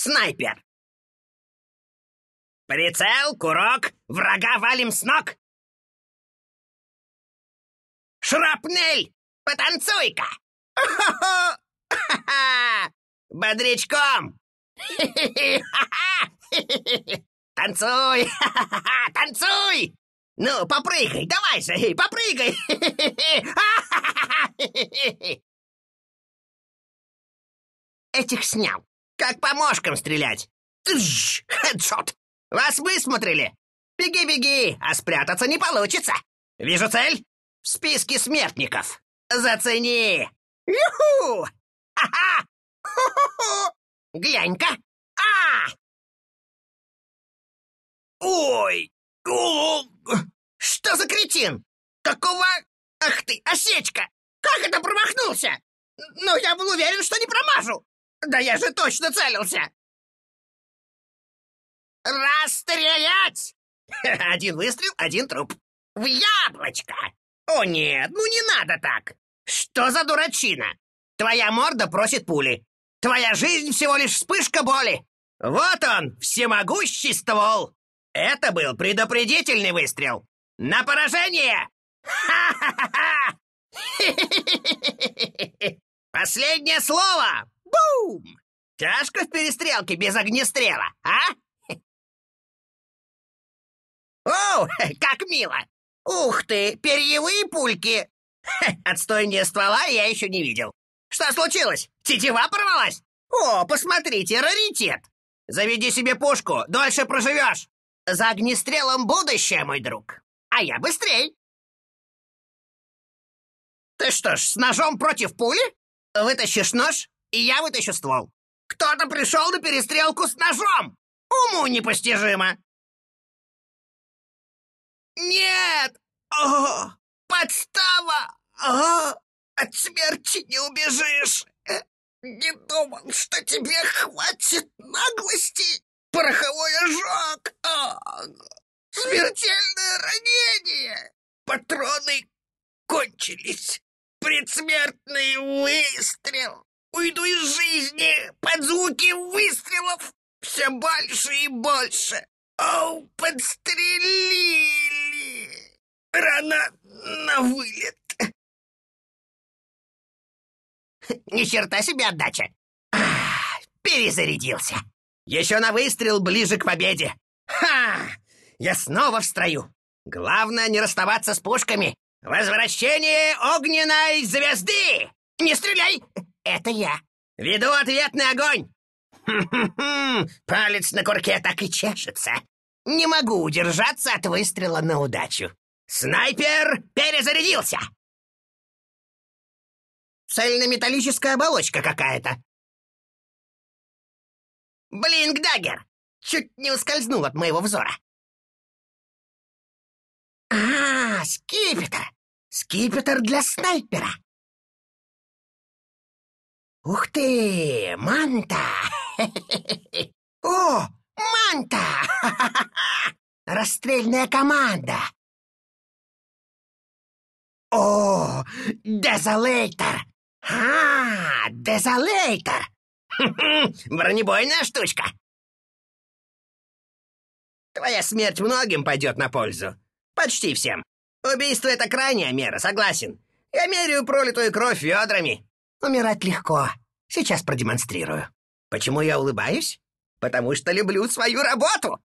снайпер!» «Прицел, курок, врага валим с ног!» «Шрапнель, потанцуй-ка!» «Бодрячком!» «Танцуй! Танцуй! Ну, попрыгай, давай же, попрыгай!» Этих снял. Как по мошкам стрелять. Тыж, хедшот. Вас высмотрели. Беги, беги, а спрятаться не получится. Вижу цель. В списке смертников. Зацени. Юху! Ха-ха! Глянь-ка! А! Ой! О! Что за кретин? Какого... Ах ты, осечка! Как это промахнулся? Ну, я был уверен, что не промажу. Да я же точно целился! Расстрелять! Один выстрел, один труп. В яблочко! О нет, ну не надо так! Что за дурачина? Твоя морда просит пули. Твоя жизнь всего лишь вспышка боли. Вот он, всемогущий ствол. Это был предупредительный выстрел. На поражение! Ха-ха-ха-ха! Последнее слово! Тяжко в перестрелке без огнестрела, а? О, как мило! Ух ты, перьевые пульки! Отстойнее ствола я еще не видел. Что случилось? Тетива порвалась? О, посмотрите, раритет! Заведи себе пушку, дольше проживешь. За огнестрелом будущее, мой друг. А я быстрей. Ты что ж, с ножом против пули? Вытащишь нож, и я вытащу ствол. Кто-то пришел на перестрелку с ножом! Уму непостижимо!» «Нет! О, подстава! О, от смерти не убежишь! Не думал, что тебе хватит наглости! Пороховой ожог! О, смертельное ранение! Патроны кончились! Предсмертный выстрел!» уйду из жизни под звуки выстрелов все больше и больше. Оу, подстрелили! Рана на вылет. Ни черта себе отдача. А, перезарядился. Еще на выстрел ближе к победе. Ха! Я снова в строю. Главное не расставаться с пушками. Возвращение огненной звезды! Не стреляй! это я. Веду ответный огонь. Хм-хм-хм, палец на курке так и чешется. Не могу удержаться от выстрела на удачу. Снайпер перезарядился. Цельнометаллическая оболочка какая-то. Блин, Даггер! Чуть не ускользнул от моего взора. А, -а, -а скипетр! Скипетр для снайпера! «Ух ты, манта!» «О, манта! Расстрельная команда!» «О, дезолейтер! А, дезолейтер! Бронебойная штучка!» «Твоя смерть многим пойдет на пользу. Почти всем. Убийство — это крайняя мера, согласен. Я меряю пролитую кровь ведрами». Умирать легко. Сейчас продемонстрирую. Почему я улыбаюсь? Потому что люблю свою работу.